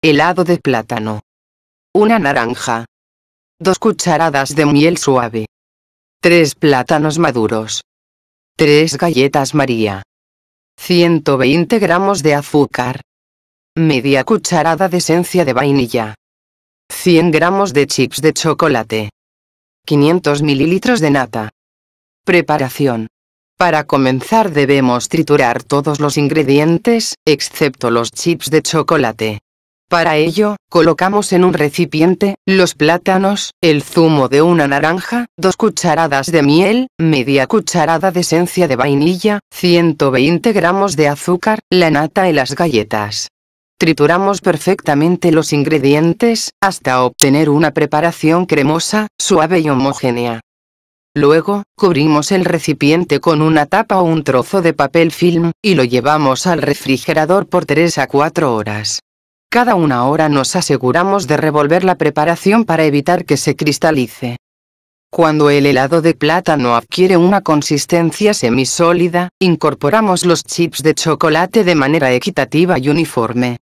helado de plátano, una naranja, dos cucharadas de miel suave, tres plátanos maduros, tres galletas María, 120 gramos de azúcar, media cucharada de esencia de vainilla, 100 gramos de chips de chocolate, 500 mililitros de nata. Preparación. Para comenzar debemos triturar todos los ingredientes, excepto los chips de chocolate. Para ello, colocamos en un recipiente, los plátanos, el zumo de una naranja, dos cucharadas de miel, media cucharada de esencia de vainilla, 120 gramos de azúcar, la nata y las galletas. Trituramos perfectamente los ingredientes, hasta obtener una preparación cremosa, suave y homogénea. Luego, cubrimos el recipiente con una tapa o un trozo de papel film, y lo llevamos al refrigerador por 3 a 4 horas. Cada una hora nos aseguramos de revolver la preparación para evitar que se cristalice. Cuando el helado de plátano adquiere una consistencia semisólida, incorporamos los chips de chocolate de manera equitativa y uniforme.